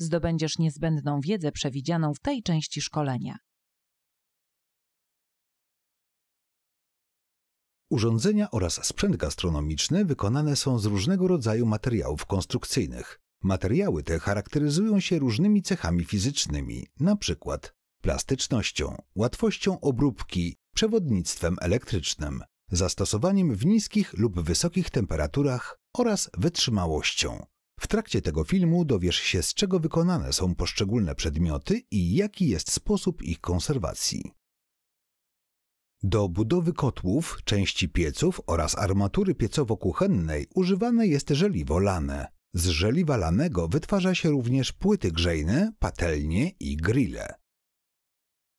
zdobędziesz niezbędną wiedzę przewidzianą w tej części szkolenia. Urządzenia oraz sprzęt gastronomiczny wykonane są z różnego rodzaju materiałów konstrukcyjnych. Materiały te charakteryzują się różnymi cechami fizycznymi, np. plastycznością, łatwością obróbki, przewodnictwem elektrycznym, zastosowaniem w niskich lub wysokich temperaturach oraz wytrzymałością. W trakcie tego filmu dowiesz się, z czego wykonane są poszczególne przedmioty i jaki jest sposób ich konserwacji. Do budowy kotłów, części pieców oraz armatury piecowo-kuchennej używane jest żeliwo lane. Z żeliwa lanego wytwarza się również płyty grzejne, patelnie i grille.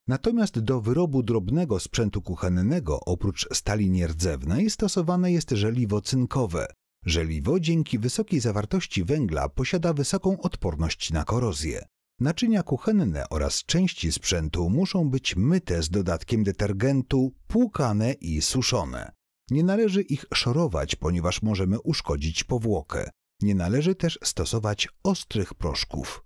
Natomiast do wyrobu drobnego sprzętu kuchennego oprócz stali nierdzewnej stosowane jest żeliwo cynkowe, Żeliwo dzięki wysokiej zawartości węgla posiada wysoką odporność na korozję. Naczynia kuchenne oraz części sprzętu muszą być myte z dodatkiem detergentu, płukane i suszone. Nie należy ich szorować, ponieważ możemy uszkodzić powłokę. Nie należy też stosować ostrych proszków.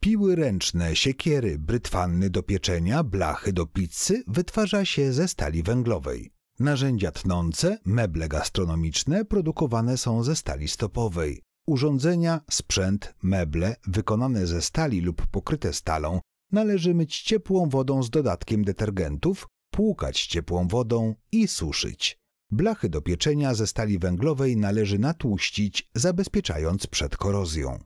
Piły ręczne, siekiery, brytwanny do pieczenia, blachy do pizzy wytwarza się ze stali węglowej. Narzędzia tnące, meble gastronomiczne produkowane są ze stali stopowej. Urządzenia, sprzęt, meble wykonane ze stali lub pokryte stalą należy myć ciepłą wodą z dodatkiem detergentów, płukać ciepłą wodą i suszyć. Blachy do pieczenia ze stali węglowej należy natłuścić, zabezpieczając przed korozją.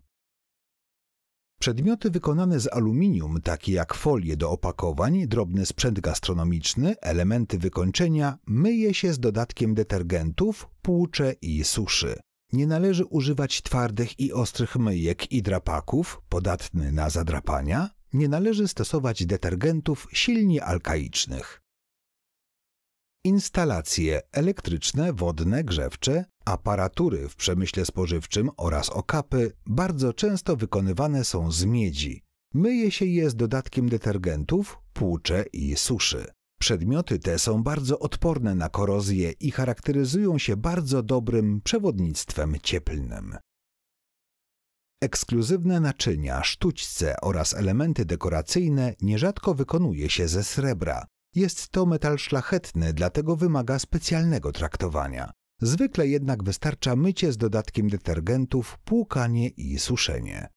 Przedmioty wykonane z aluminium, takie jak folie do opakowań, drobny sprzęt gastronomiczny, elementy wykończenia, myje się z dodatkiem detergentów, płucze i suszy. Nie należy używać twardych i ostrych myjek i drapaków, podatny na zadrapania. Nie należy stosować detergentów silnie alkaicznych instalacje elektryczne, wodne, grzewcze, aparatury w przemyśle spożywczym oraz okapy bardzo często wykonywane są z miedzi. Myje się je z dodatkiem detergentów, płucze i suszy. Przedmioty te są bardzo odporne na korozję i charakteryzują się bardzo dobrym przewodnictwem cieplnym. Ekskluzywne naczynia, sztućce oraz elementy dekoracyjne nierzadko wykonuje się ze srebra, jest to metal szlachetny, dlatego wymaga specjalnego traktowania. Zwykle jednak wystarcza mycie z dodatkiem detergentów, płukanie i suszenie.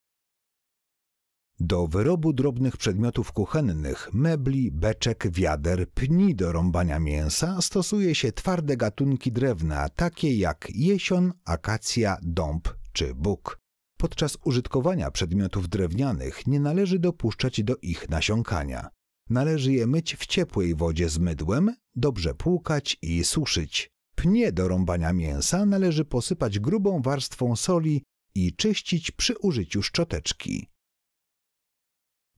Do wyrobu drobnych przedmiotów kuchennych, mebli, beczek, wiader, pni do rąbania mięsa stosuje się twarde gatunki drewna, takie jak jesion, akacja, dąb czy buk. Podczas użytkowania przedmiotów drewnianych nie należy dopuszczać do ich nasiąkania. Należy je myć w ciepłej wodzie z mydłem, dobrze płukać i suszyć. Pnie do rąbania mięsa należy posypać grubą warstwą soli i czyścić przy użyciu szczoteczki.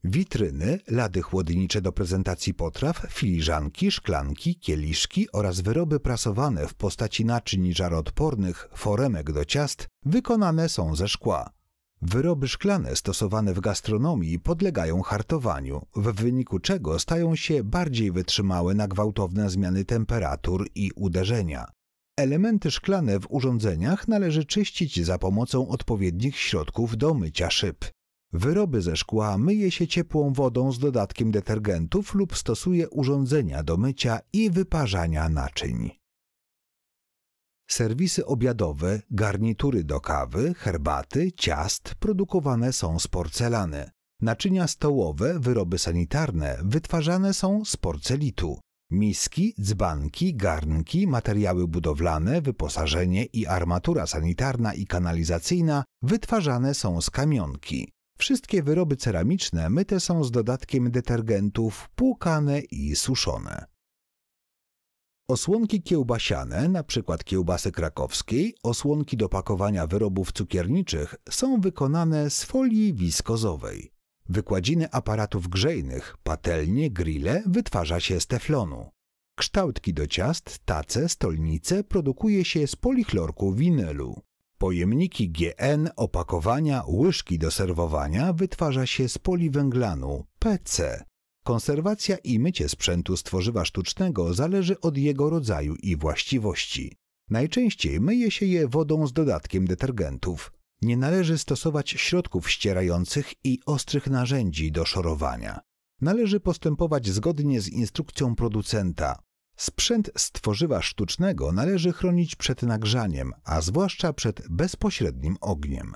Witryny, lady chłodnicze do prezentacji potraw, filiżanki, szklanki, kieliszki oraz wyroby prasowane w postaci naczyń żaroodpornych, foremek do ciast wykonane są ze szkła. Wyroby szklane stosowane w gastronomii podlegają hartowaniu, w wyniku czego stają się bardziej wytrzymałe na gwałtowne zmiany temperatur i uderzenia. Elementy szklane w urządzeniach należy czyścić za pomocą odpowiednich środków do mycia szyb. Wyroby ze szkła myje się ciepłą wodą z dodatkiem detergentów lub stosuje urządzenia do mycia i wyparzania naczyń. Serwisy obiadowe, garnitury do kawy, herbaty, ciast produkowane są z porcelany. Naczynia stołowe, wyroby sanitarne wytwarzane są z porcelitu. Miski, dzbanki, garnki, materiały budowlane, wyposażenie i armatura sanitarna i kanalizacyjna wytwarzane są z kamionki. Wszystkie wyroby ceramiczne myte są z dodatkiem detergentów płukane i suszone. Osłonki kiełbasiane, np. kiełbasy krakowskiej, osłonki do pakowania wyrobów cukierniczych są wykonane z folii wiskozowej. Wykładziny aparatów grzejnych, patelnie, grille wytwarza się z teflonu. Kształtki do ciast, tace, stolnice produkuje się z polichlorku winylu. Pojemniki GN, opakowania, łyżki do serwowania wytwarza się z poliwęglanu PC. Konserwacja i mycie sprzętu z tworzywa sztucznego zależy od jego rodzaju i właściwości. Najczęściej myje się je wodą z dodatkiem detergentów. Nie należy stosować środków ścierających i ostrych narzędzi do szorowania. Należy postępować zgodnie z instrukcją producenta. Sprzęt z tworzywa sztucznego należy chronić przed nagrzaniem, a zwłaszcza przed bezpośrednim ogniem.